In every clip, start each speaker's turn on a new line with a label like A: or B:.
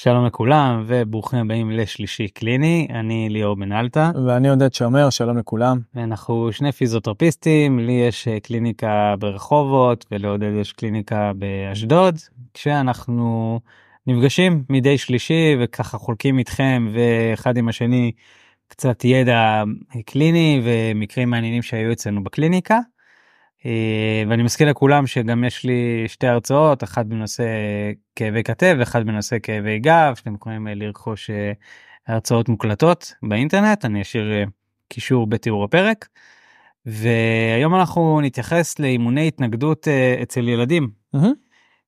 A: שלום לכולם וברוכים הבאים לשלישי קליני אני ליאור בנאלטה ואני עודד שמר שלום לכולם אנחנו שני פיזיותרפיסטים לי יש אה, קליניקה ברחובות ולעודד יש קליניקה באשדוד כשאנחנו נפגשים מדי שלישי וככה חולקים איתכם ואחד עם השני קצת ידע אה, קליני ומקרים מעניינים שהיו אצלנו בקליניקה. אה, ואני מזכיר לכולם שגם יש לי שתי הרצאות אחת בנושא כאבי כתב ואחת בנושא כאבי גב שאתם יכולים אה, לרכוש אה, הרצאות מוקלטות באינטרנט אני אשאיר קישור בתיאור הפרק. והיום אנחנו נתייחס לאימוני התנגדות אצל ילדים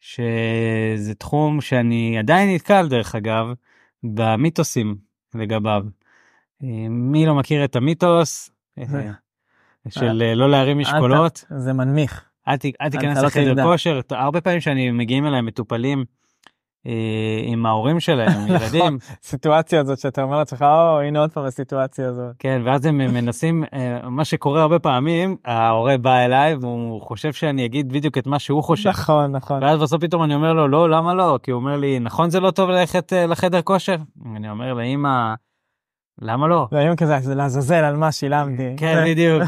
A: שזה תחום שאני עדיין נתקל דרך אגב במיתוסים לגביו. מי לא מכיר את המיתוס? של אה, לא להרים משקולות. זה מנמיך. אל תיכנס לא לחדר כושר, הרבה פעמים שאני מגיעים אליי מטופלים אה, עם ההורים שלהם, עם נכון.
B: ילדים. סיטואציה הזאת שאתה אומר לעצמך, או, הנה עוד פעם הסיטואציה הזאת.
A: כן, ואז הם מנסים, אה, מה שקורה הרבה פעמים, ההורה בא אליי והוא חושב שאני אגיד בדיוק את מה שהוא חושב. נכון, נכון. ואז בסוף פתאום אני אומר לו, לא, למה לא? כי הוא אומר לי, נכון זה לא טוב ללכת לחדר כושר? אני אומר לאמא, למה לא? והיום
B: כזה, זה לעזאזל על מה שילמתי. כן, בדיוק.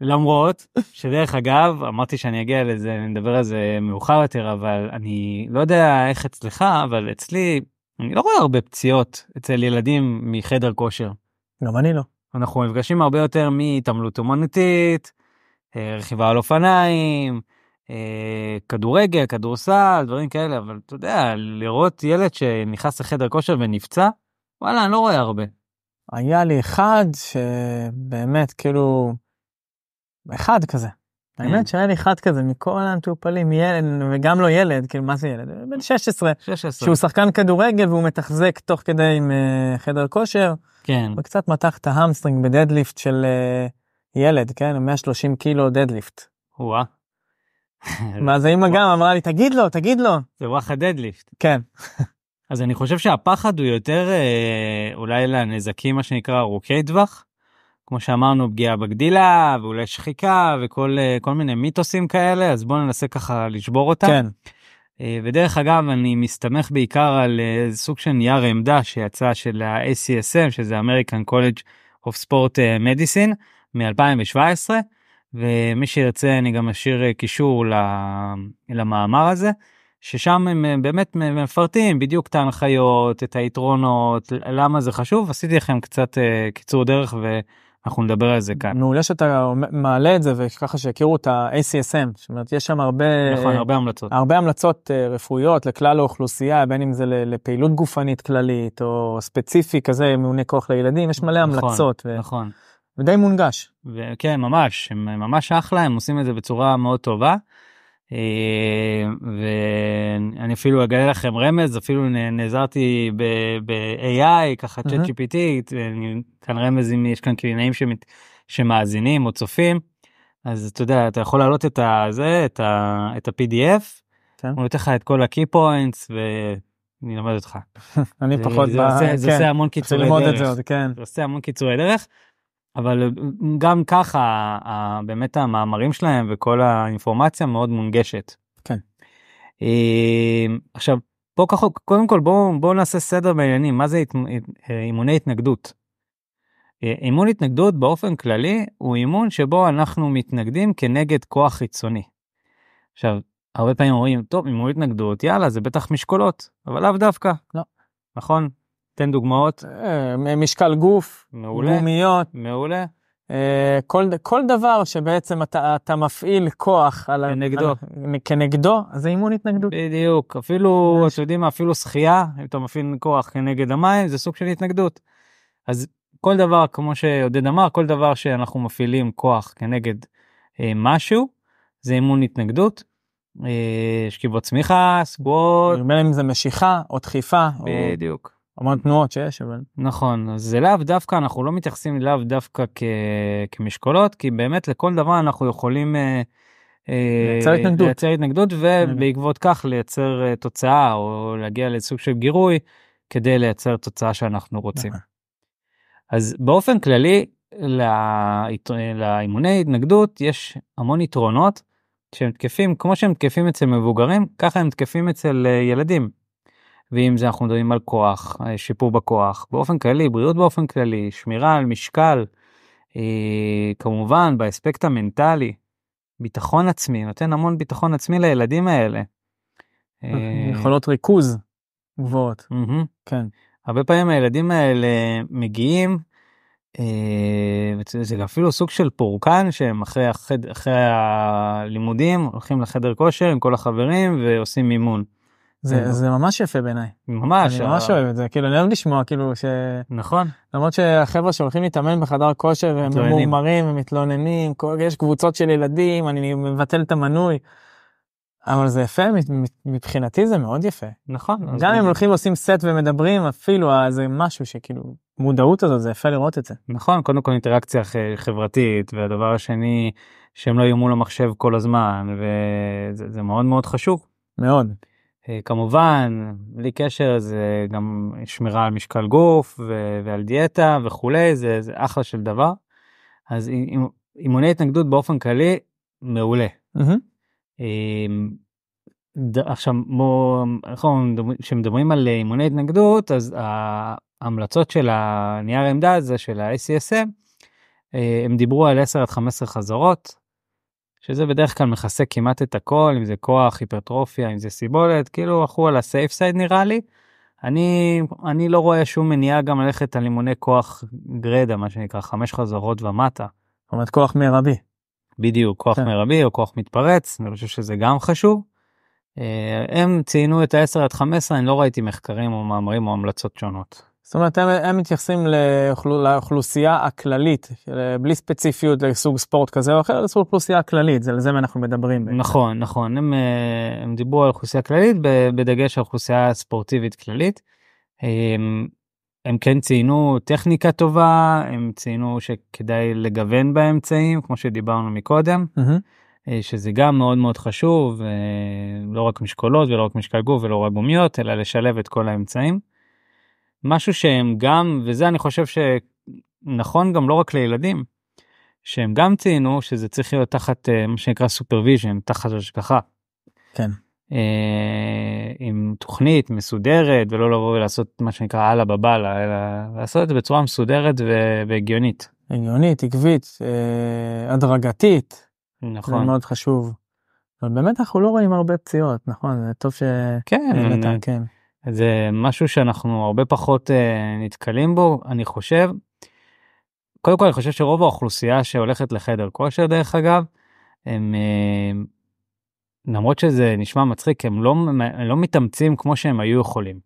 A: למרות שדרך אגב אמרתי שאני אגיע לזה נדבר על זה מאוחר יותר אבל אני לא יודע איך אצלך אבל אצלי אני לא רואה הרבה פציעות אצל ילדים מחדר כושר. גם אני לא. אנחנו נפגשים הרבה יותר מהתעמלות אומנותית, אה, רכיבה על אופניים, אה, כדורגל, כדורסל, דברים כאלה, אבל אתה יודע, לראות ילד שנכנס לחדר כושר ונפצע, וואלה, אני לא רואה הרבה.
B: היה לי אחד שבאמת כאילו, אחד כזה. כן. האמת שהיה לי אחד כזה מכל המטופלים, ילד, וגם לא ילד, כאילו מה זה ילד? בן 16. 16. שהוא שחקן כדורגל והוא מתחזק תוך כדי עם uh, חדר כושר. כן. וקצת מתח את ההמסטרינג בדדליפט של uh, ילד, כן? 130 קילו דדליפט.
A: וואה. ואז האמא גם אמרה לי, תגיד לו, תגיד לו. זה וואחה דדליפט. כן. אז אני חושב שהפחד הוא יותר אה, אולי לנזקים מה שנקרא ארוכי טווח. כמו שאמרנו פגיעה בגדילה ואולי שחיקה וכל אה, מיני מיתוסים כאלה אז בואו ננסה ככה לשבור אותם. כן. אה, ודרך אגב אני מסתמך בעיקר על אה, סוג של נייר עמדה שיצא של ה-ACSM שזה American College of Sport אה, Medicine מ-2017 ומי שירצה אני גם אשאיר אה, קישור למאמר הזה. ששם הם באמת מפרטים בדיוק את ההנחיות, את היתרונות, למה זה חשוב. עשיתי לכם קצת אה, קיצור דרך ואנחנו נדבר על זה כאן. מעולה שאתה מעלה את זה וככה
B: שיכירו את ה-ACSM, זאת אומרת יש שם הרבה, נכון, הרבה המלצות, הרבה המלצות אה, רפואיות לכלל האוכלוסייה, בין אם זה לפעילות גופנית כללית או ספציפי כזה מעוני כוח לילדים, יש מלא נכון, המלצות. נכון, ו... נכון. ודי מונגש.
A: כן, ממש, הם ממש אחלה, הם עושים את זה בצורה מאוד טובה. אה, ואני אפילו אגלה לכם רמז, אפילו נעזרתי ב-AI, ככה צ'אט GPT, כאן רמז אם יש כאן קלינאים כאילו שמאזינים או צופים, אז אתה יודע, אתה יכול להעלות את הזה, את, ה, את ה-PDF, כן. הוא נותן לך את כל ה-key points ואני אלמד אותך. אני פחות, כן. כן. זה, עושה, המון קיצורי דרך, זה עושה המון קיצורי דרך. אבל אה, גם ככה באמת המאמרים שלהם וכל האינפורמציה מאוד מונגשת. כן. אה, עכשיו פה ככה קודם כל בואו בוא נעשה סדר בעניינים מה זה אה, אימוני התנגדות. אימון התנגדות באופן כללי הוא אימון שבו אנחנו מתנגדים כנגד כוח חיצוני. עכשיו הרבה פעמים אומרים טוב אימון התנגדות יאללה זה בטח משקולות אבל לאו דווקא לא נכון תן דוגמאות. אה, משקל
B: גוף, מעולה, גומיות. מעולה. אה, כל, כל דבר שבעצם אתה, אתה
A: מפעיל כוח על כנגדו, על, כנגדו, אז זה אימון התנגדות. בדיוק, אפילו, אתם יודעים מה, אפילו שחייה, אם אתה מפעיל כוח כנגד המים, זה סוג של התנגדות. אז כל דבר, כמו שעודד אמר, כל דבר שאנחנו מפעילים כוח כנגד אה, משהו, זה אימון התנגדות. אה, שכיבות צמיחה, סגורות. בין אם זה משיכה או דחיפה. בדיוק. או... המון
B: תנועות שיש אבל
A: נכון זה לאו דווקא אנחנו לא מתייחסים לאו דווקא כ... כמשקולות כי באמת לכל דבר אנחנו יכולים אה, אה, לייצר אה, התנגדות, לייצר התנגדות ובעקבות כך לייצר אה, תוצאה או להגיע לסוג של גירוי כדי לייצר תוצאה שאנחנו רוצים. נכון. אז באופן כללי לאימוני התנגדות יש המון יתרונות שהם תקפים כמו שהם תקפים אצל מבוגרים ככה הם תקפים אצל ילדים ואם זה אנחנו מדברים על כוח, אה, שיפור בכוח, באופן כללי, בריאות באופן כללי, שמירה על משקל, אה, כמובן באספקט המנטלי, ביטחון עצמי, נותן המון ביטחון עצמי לילדים האלה. אה, יכולות ריכוז גבוהות. כן. הרבה פעמים הילדים האלה מגיעים, זה אפילו סוג של פורקן שהם אחרי, החד, אחרי הלימודים הולכים לחדר כושר עם כל החברים ועושים אימון. זה, זה אוקיי.
B: זה ממש יפה בעיניי. ממש. אני אה, ממש אוהב את זה, כאילו אני אוהב לשמוע כאילו ש...
A: נכון. למרות
B: שהחבר'ה שהולכים להתאמן בחדר כושר הם ממורמרים ומתלוננים, יש קבוצות של ילדים, אני מבטל את המנוי. אבל זה יפה, מבחינתי זה מאוד יפה.
A: נכון. גם
B: אם הולכים ועושים סט ומדברים, אפילו אה, זה משהו שכאילו,
A: מודעות הזאת, זה יפה לראות את זה. נכון, קודם כל אינטראקציה חברתית, והדבר השני, שהם לא יהיו מול המחשב כל הזמן, וזה מאוד מאוד חשוב. מאוד. אה, כמובן, בלי קשר זה גם שמירה על משקל גוף ו- ועל דיאטה וכולי, זה, זה אחלה של דבר. אז אימוני התנגדות באופן כללי, מעולה. Mm-hmm. עכשיו, כשמדברים על אימוני אה, התנגדות, אז ההמלצות של הנייר עמדה הזה, של ה-ACSM, אה, הם דיברו על 10 עד 15 חזרות, שזה בדרך כלל מכסה כמעט את הכל, אם זה כוח, היפרטרופיה, אם זה סיבולת, כאילו הלכו על הסייף סייד נראה לי. אני, אני לא רואה שום מניעה גם ללכת על אימוני כוח גרדה, מה שנקרא, חמש חזרות ומטה. זאת אומרת כוח מרבי. בדיוק, כוח כן. מרבי או כוח מתפרץ, אני חושב שזה גם חשוב. אה, הם ציינו את ה-10 עד 15, אני לא ראיתי מחקרים או מאמרים או המלצות שונות.
B: זאת אומרת, הם, הם מתייחסים לאוכל, לאוכלוסייה הכללית, בלי ספציפיות לסוג ספורט כזה או אחר, לסוג אוכלוסייה כללית,
A: זה לזה אנחנו מדברים. נכון, נכון, הם, אה, הם דיברו על אוכלוסייה כללית, בדגש על אוכלוסייה ספורטיבית כללית. אה, הם, הם כן ציינו טכניקה טובה, הם ציינו שכדאי לגוון באמצעים, כמו שדיברנו מקודם,
B: mm-hmm.
A: שזה גם מאוד מאוד חשוב, לא רק משקולות ולא רק משקל גוף ולא רק גומיות, אלא לשלב את כל האמצעים. משהו שהם גם, וזה אני חושב שנכון גם לא רק לילדים, שהם גם ציינו שזה צריך להיות תחת אה, מה שנקרא סופרוויז'ן, תחת השגחה. כן. אה, עם תוכנית מסודרת ולא לבוא ולעשות מה שנקרא הלאה בבאללה אלא לעשות את זה בצורה מסודרת והגיונית.
B: הגיונית, עקבית, אה, הדרגתית. נכון. זה מאוד חשוב. אבל באמת אנחנו לא רואים הרבה פציעות נכון זה טוב ש... כן, נתן, כן.
A: זה משהו שאנחנו הרבה פחות אה, נתקלים בו, אני חושב. קודם כל אני חושב שרוב האוכלוסייה שהולכת לחדר כושר דרך אגב, הם, אה, למרות שזה נשמע מצחיק, הם לא, הם לא מתאמצים כמו שהם היו יכולים.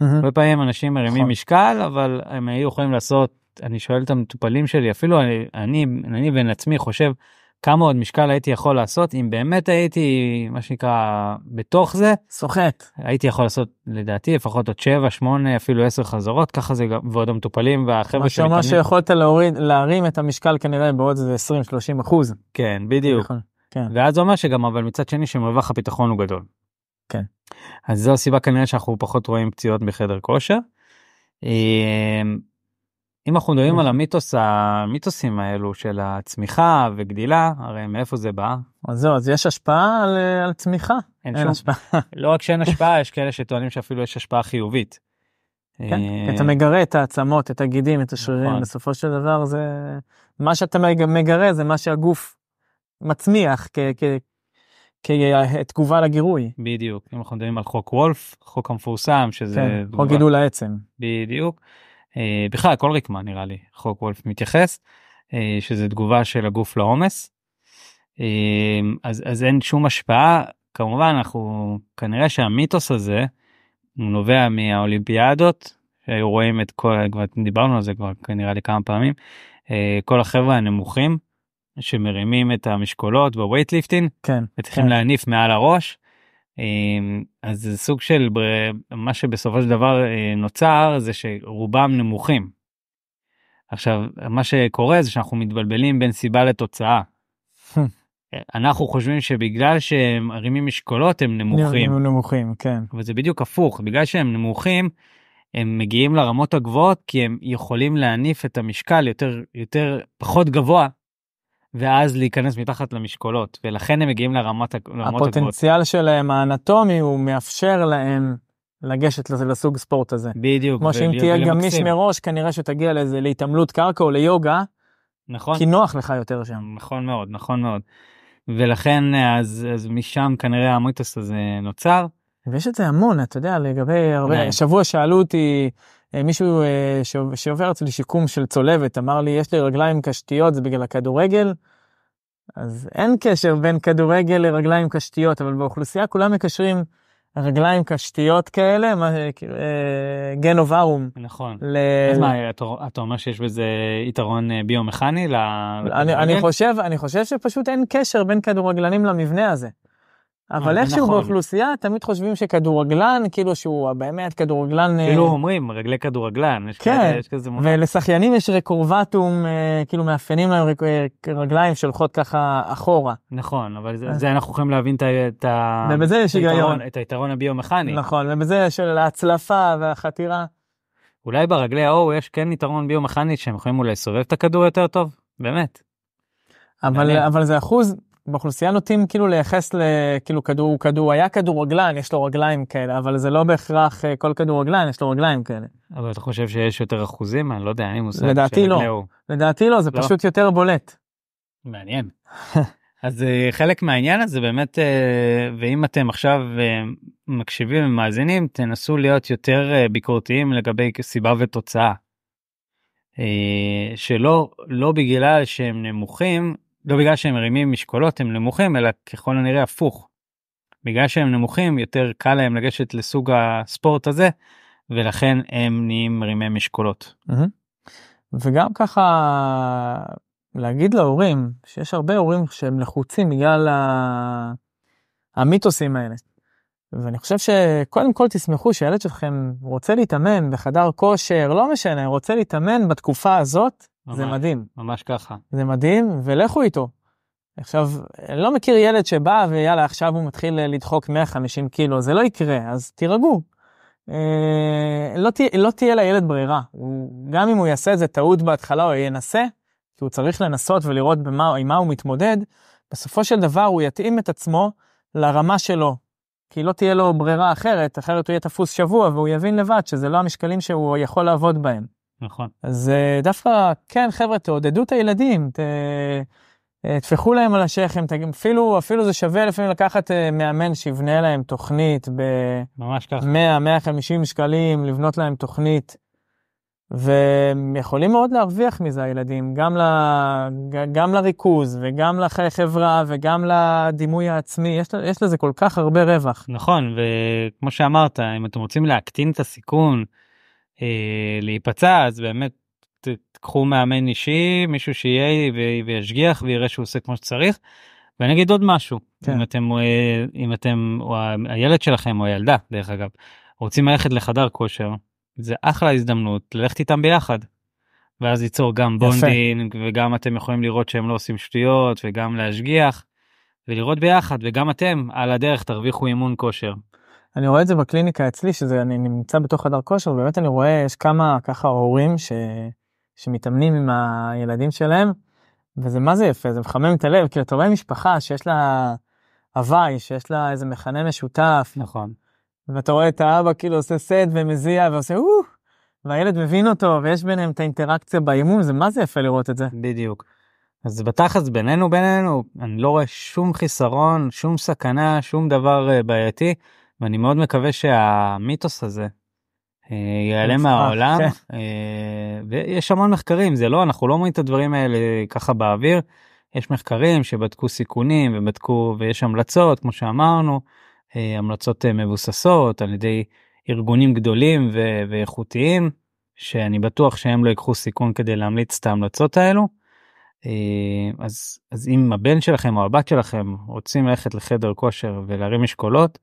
A: הרבה פעמים אנשים מרימים נכון. משקל, אבל הם היו יכולים לעשות, אני שואל את המטופלים שלי, אפילו אני, אני, אני בן עצמי חושב, כמה עוד משקל הייתי יכול לעשות אם באמת הייתי מה שנקרא בתוך זה סוחט הייתי יכול לעשות לדעתי לפחות עוד 7 8 אפילו 10 חזרות ככה זה גם ועוד המטופלים והחבר'ה שמתאמנים. מה שאומר שיכולת להוריד להרים את המשקל כנראה בעוד 20 30 אחוז כן בדיוק נכון, כן. ואז זה אומר שגם אבל מצד שני שמרווח הביטחון הוא גדול. כן. אז זו הסיבה כנראה שאנחנו פחות רואים פציעות בחדר כושר. אמ, אם אנחנו מדברים על המיתוס המיתוסים האלו של הצמיחה וגדילה הרי מאיפה זה בא? אז זהו אז יש השפעה על, אה, על צמיחה. אין, אין שום השפעה. לא רק שאין השפעה יש כאלה שטוענים שאפילו יש השפעה חיובית. כן, אה, אתה
B: מגרה את העצמות את הגידים את השרירים נכון. בסופו של דבר זה מה שאתה מגרה זה מה שהגוף מצמיח
A: כ, כ, כתגובה לגירוי. בדיוק אם אנחנו מדברים על חוק וולף חוק המפורסם שזה כן, תגובה... חוק גידול העצם. בדיוק. אה, בכלל כל רקמה נראה לי חוק וולף מתייחס אה, שזה תגובה של הגוף לעומס. אה, אז, אז אין שום השפעה כמובן אנחנו כנראה שהמיתוס הזה הוא נובע מהאולימפיאדות שהיו רואים את כל כבר דיברנו על זה כבר נראה לי כמה פעמים כל החברה הנמוכים שמרימים את המשקולות בווייטליפטינג כן, וצריכים כן. להניף מעל הראש אמ, אז זה סוג של מה שבסופו של דבר אה, נוצר זה שרובם נמוכים. עכשיו מה שקורה זה שאנחנו מתבלבלים בין סיבה לתוצאה. אנחנו חושבים שבגלל שהם מרימים משקולות הם נמוכים. הם
B: נמוכים, כן.
A: אבל זה בדיוק הפוך, בגלל שהם נמוכים, הם מגיעים לרמות הגבוהות כי הם יכולים להניף את המשקל יותר, יותר פחות גבוה ואז להיכנס מתחת למשקולות, ולכן הם מגיעים לרמות הגבוהות. הפוטנציאל
B: הגבות. שלהם האנטומי הוא מאפשר להם לגשת לזה, לסוג ספורט הזה. בדיוק. כמו שאם תהיה גמיש
A: מראש, כנראה שתגיע לאיזה להתעמלות קרקע או ליוגה, נכון. כי נוח לך יותר שם. נכון מאוד, נכון מאוד. ולכן אז, אז משם כנראה המיתוס הזה נוצר. ויש את זה המון,
B: אתה יודע, לגבי הרבה, השבוע
A: כן. שאלו אותי אה, מישהו אה, שעובר אצלי שיקום
B: של צולבת אמר לי, יש לי רגליים קשתיות, זה בגלל הכדורגל. אז אין קשר בין כדורגל לרגליים קשתיות, אבל באוכלוסייה כולם מקשרים רגליים קשתיות כאלה, מה, אה, גנוברום. נכון. ל... אז מה,
A: אתה, אתה אומר שיש בזה יתרון ביומכני? אני, אני, חושב,
B: אני חושב שפשוט אין קשר בין כדורגלנים למבנה הזה. אבל אה, איכשהו נכון. באוכלוסייה תמיד חושבים שכדורגלן, כאילו שהוא באמת כדורגלן... אה, כאילו
A: אומרים, רגלי כדורגלן, יש כן. כזה, יש כזה מונח.
B: ולשחיינים יש רקורבטום, אה, כאילו מאפיינים להם רק... רגליים שהולכות ככה אחורה.
A: נכון, אבל זה, זה אנחנו יכולים להבין את, את, ובזה יש היתרון, את היתרון הביומכני. נכון, ובזה של ההצלפה והחתירה. אולי ברגלי האור יש כן יתרון ביומכני שהם יכולים אולי לסובב את הכדור יותר טוב, באמת. אבל, אבל זה אחוז
B: באוכלוסייה נוטים כאילו לייחס לכאילו כדור, הוא כדור, היה כדורגלן, יש לו רגליים כאלה, אבל זה לא בהכרח אה, כל כדורגלן, יש לו רגליים כאלה.
A: אבל אתה חושב שיש יותר אחוזים? אני לא יודע, אני לי מושג. לדעתי לא, הוא.
B: לדעתי לא, זה לא. פשוט יותר בולט.
A: מעניין. אז אה, חלק מהעניין הזה באמת, אה, ואם אתם עכשיו מקשיבים ומאזינים, תנסו להיות יותר ביקורתיים לגבי סיבה ותוצאה. שלא לא בגלל שהם נמוכים לא בגלל שהם מרימים משקולות הם נמוכים אלא ככל הנראה הפוך. בגלל שהם נמוכים יותר קל להם לגשת לסוג הספורט הזה ולכן הם נהיים מרימי משקולות.
B: וגם ככה להגיד להורים שיש הרבה הורים שהם לחוצים בגלל המיתוסים האלה. ואני חושב שקודם כל תשמחו שהילד שלכם רוצה להתאמן בחדר כושר, לא משנה, רוצה להתאמן בתקופה הזאת, ממש, זה מדהים.
A: ממש ככה.
B: זה מדהים, ולכו איתו. עכשיו, לא מכיר ילד שבא ויאללה, עכשיו הוא מתחיל אה, לדחוק 150 קילו, זה לא יקרה, אז תירגעו. אה, לא, ת, לא תהיה לילד ברירה. הוא, גם אם הוא יעשה איזה טעות בהתחלה הוא ינסה, כי הוא צריך לנסות ולראות במה, עם מה הוא מתמודד, בסופו של דבר הוא יתאים את עצמו לרמה שלו. כי לא תהיה לו ברירה אחרת, אחרת הוא יהיה תפוס שבוע והוא יבין לבד שזה לא המשקלים שהוא יכול לעבוד בהם. נכון. אז אה, דווקא, כן, חבר'ה, תעודדו את הילדים, תטפחו אה, להם על השכם, אפילו, אפילו זה שווה לפעמים לקחת אה, מאמן שיבנה להם תוכנית ב... ממש ככה. 100-150 שקלים, לבנות להם תוכנית. והם יכולים מאוד להרוויח מזה הילדים, גם, ל... גם לריכוז וגם לחיי חברה וגם לדימוי העצמי, יש,
A: יש לזה כל כך הרבה רווח. נכון, וכמו שאמרת, אם אתם רוצים להקטין את הסיכון, אה, להיפצע אז באמת תקחו מאמן אישי מישהו שיהיה וישגיח ויראה שהוא עושה כמו שצריך. ואני אגיד עוד משהו כן. אם אתם אה, אם אתם או הילד שלכם או הילדה דרך אגב רוצים ללכת לחדר כושר זה אחלה הזדמנות ללכת איתם ביחד. ואז ליצור גם בונדינג וגם אתם יכולים לראות שהם לא עושים שטויות וגם להשגיח ולראות ביחד וגם אתם על הדרך תרוויחו אימון כושר.
B: אני רואה את זה בקליניקה אצלי, שזה, אני נמצא בתוך חדר כושר, ובאמת אני רואה, יש כמה ככה הורים ש, שמתאמנים עם הילדים שלהם, וזה מה זה יפה, זה מחמם את הלב, כאילו אתה רואה משפחה שיש לה הוואי, שיש לה איזה מכנה משותף. נכון. ואתה רואה את האבא כאילו עושה סט ומזיע ועושה אוו, והילד מבין אותו, ויש ביניהם את האינטראקציה
A: באימון, זה מה זה יפה לראות את זה. בדיוק. אז בתכלס בינינו בינינו, אני לא רואה שום חיסרון, שום סכנה, שום דבר אה, בעייתי. ואני מאוד מקווה שהמיתוס הזה אה, ייעלם מהעולם כן. אה, ויש המון מחקרים זה לא אנחנו לא אומרים את הדברים האלה ככה באוויר יש מחקרים שבדקו סיכונים ובדקו ויש המלצות כמו שאמרנו אה, המלצות מבוססות על ידי ארגונים גדולים ו- ואיכותיים שאני בטוח שהם לא ייקחו סיכון כדי להמליץ את ההמלצות האלו. אז אז אם הבן שלכם או הבת שלכם רוצים ללכת לחדר כושר ולהרים משקולות.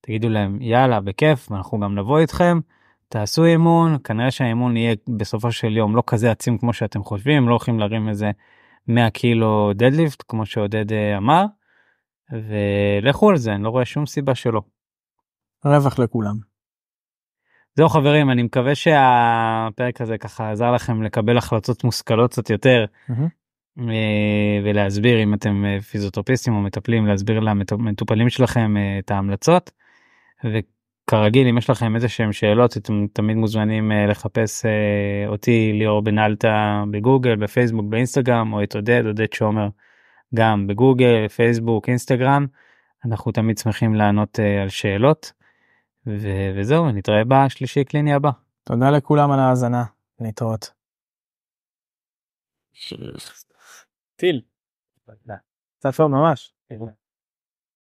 A: תגידו להם יאללה בכיף אנחנו גם נבוא איתכם תעשו אימון כנראה שהאימון יהיה בסופו של יום לא כזה עצים כמו שאתם חושבים לא הולכים להרים איזה 100 קילו דדליפט כמו שעודד אה, אמר ולכו על זה אני לא רואה שום סיבה שלא.
B: רווח לכולם.
A: זהו חברים אני מקווה שהפרק הזה ככה עזר לכם לקבל החלטות מושכלות קצת יותר אה, ולהסביר אם אתם אה, פיזיותרפיסטים או מטפלים להסביר למטופלים שלכם את ההמלצות. וכרגיל אם יש לכם איזה שהם שאלות אתם תמיד מוזמנים אה, לחפש אה, אותי ליאור בנאלטה בגוגל בפייסבוק באינסטגרם או את עודד עודד שומר גם בגוגל פייסבוק אינסטגרם אנחנו תמיד שמחים לענות אה, על שאלות ו- וזהו נתראה בשלישי קליני הבא. תודה לכולם על ההאזנה נתראות. טיל.
B: קצת טוב ממש.